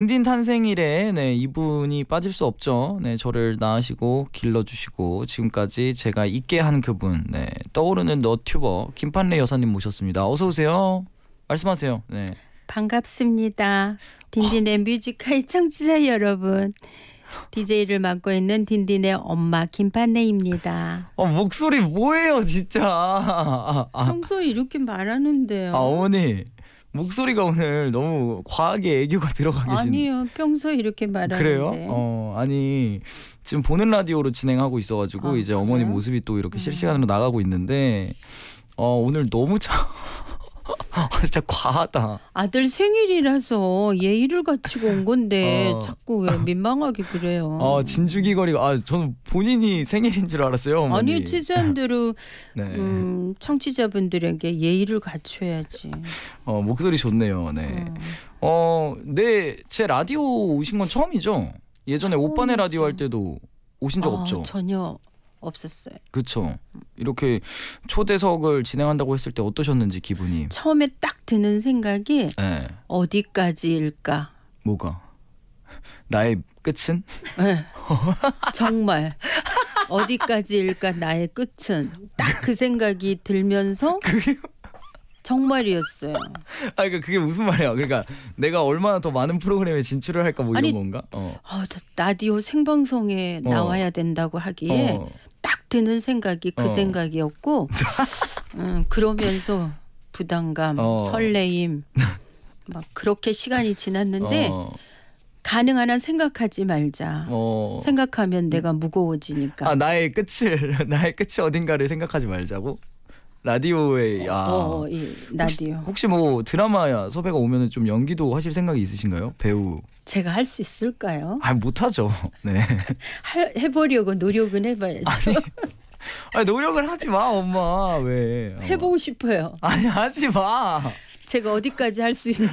딘딘 탄생일에 네, 이분이 빠질 수 없죠. 네, 저를 낳으시고 길러주시고 지금까지 제가 있게 한 그분 네, 떠오르는 너튜버 김판래 여사님 모셨습니다. 어서 오세요. 말씀하세요. 네. 반갑습니다. 딘딘의 어. 뮤지컬 청취자 여러분. DJ를 맡고 있는 딘딘의 엄마 김판내입니다. 어, 목소리 뭐예요, 진짜. 평소에 이렇게 말하는데요. 아, 어머니. 목소리가 오늘 너무 과하게 애교가 들어가 계신 아니요 평소에 이렇게 말하는데 그래요? 어 아니 지금 보는 라디오로 진행하고 있어가지고 아, 이제 그래요? 어머니 모습이 또 이렇게 음. 실시간으로 나가고 있는데 어 오늘 너무 참 아, 진짜 과하다. 아들 생일이라서 예의를 갖추고 온 건데 어. 자꾸 왜 민망하게 그래요. 아 진주기거리가 아 저는 본인이 생일인 줄 알았어요. 어머니. 아니 취재한 대로 네. 음, 청취자분들에게 예의를 갖춰야지. 어 목소리 좋네요. 네. 네. 어 네제 어, 라디오 오신 건 처음이죠. 예전에 처음이죠. 오빠네 라디오 할 때도 오신 적 아, 없죠? 전혀 없었어요. 그렇죠. 이렇게 초대석을 진행한다고 했을 때 어떠셨는지 기분이 처음에 딱 드는 생각이 네. 어디까지일까? 뭐가 나의 끝은? 네. 정말 어디까지일까 나의 끝은 딱 그 생각이 들면서 정말이었어요. 아, 그러니까 그게 무슨 말이야? 그러니까 내가 얼마나 더 많은 프로그램에 진출을 할까 뭐 이런 아니, 건가? 어. 어, 라디오 생방송에 어. 나와야 된다고 하기에 어. 드는 생각이 그 어. 생각이었고 음, 그러면서 부담감, 어. 설레임 막 그렇게 시간이 지났는데 어. 가능한 한 생각하지 말자. 어. 생각하면 내가 무거워지니까. 아 나의 끝을 나의 끝이 어딘가를 생각하지 말자고. 라디오에 아 어, 이 라디오. 혹시, 혹시 뭐 드라마야 섭외가 오면은 좀 연기도 하실 생각이 있으신가요? 배우. 제가 할 수 있을까요? 아 못하죠. 네. 할, 해보려고 노력은 해봐야죠. 아 노력을 하지 마 엄마 왜? 엄마. 해보고 싶어요. 아니 하지 마. 제가 어디까지 할 수 있나.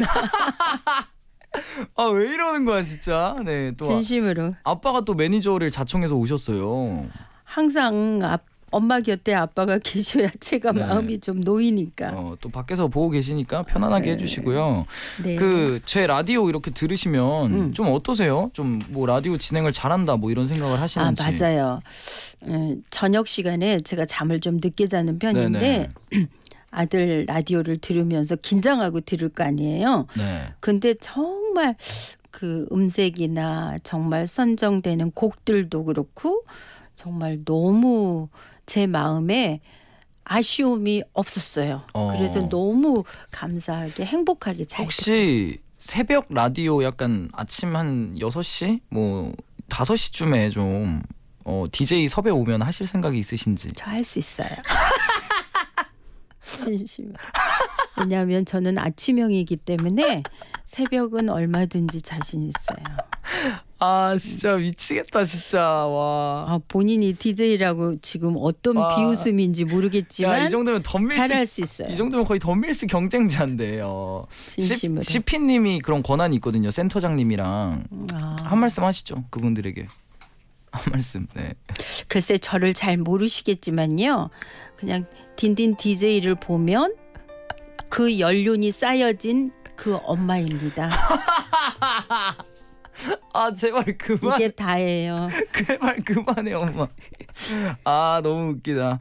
아왜 이러는 거야 진짜. 네. 또 아, 진심으로. 아빠가 또 매니저를 자청해서 오셨어요. 항상 아빠 엄마 곁에 아빠가 계셔야 제가 네. 마음이 좀 놓이니까. 어, 또 밖에서 보고 계시니까 편안하게 네. 해주시고요. 네. 그제 라디오 이렇게 들으시면 음. 좀 어떠세요? 좀 뭐 라디오 진행을 잘한다 뭐 이런 생각을 하시는지. 아 맞아요. 음, 저녁 시간에 제가 잠을 좀 늦게 자는 편인데. 아들 라디오를 들으면서 긴장하고 들을 거 아니에요. 네. 근데 정말 그 음색이나 정말 선정되는 곡들도 그렇고 정말 너무 제 마음에 아쉬움이 없었어요. 어. 그래서 너무 감사하게 행복하게 잘 혹시 됐어요. 새벽 라디오 약간 아침 한 6시 뭐 5시쯤에 좀 어, DJ 섭외 오면 하실 생각이 있으신지? 저 할 수 있어요. 진심. 왜냐하면 저는 아침형이기 때문에 새벽은 얼마든지 자신 있어요. 아 진짜 미치겠다 진짜 와. 아 본인이 DJ라고 지금 어떤 와. 비웃음인지 모르겠지만 야, 이 정도면 덤밀스 잘할 수 있어요. 이 정도면 거의 덤밀스 경쟁자인데요. 진심으로. 시피님이 그런 권한이 있거든요. 센터장님이랑 아. 한 말씀 하시죠 그분들에게. 한 말씀. 네. 글쎄 저를 잘 모르시겠지만요. 그냥 딘딘 DJ를 보면 그 연륜이 쌓여진 그 엄마입니다. 아 제발 그만. 이게 다예요. 제발 그 그만해 엄마. 아 너무 웃기다.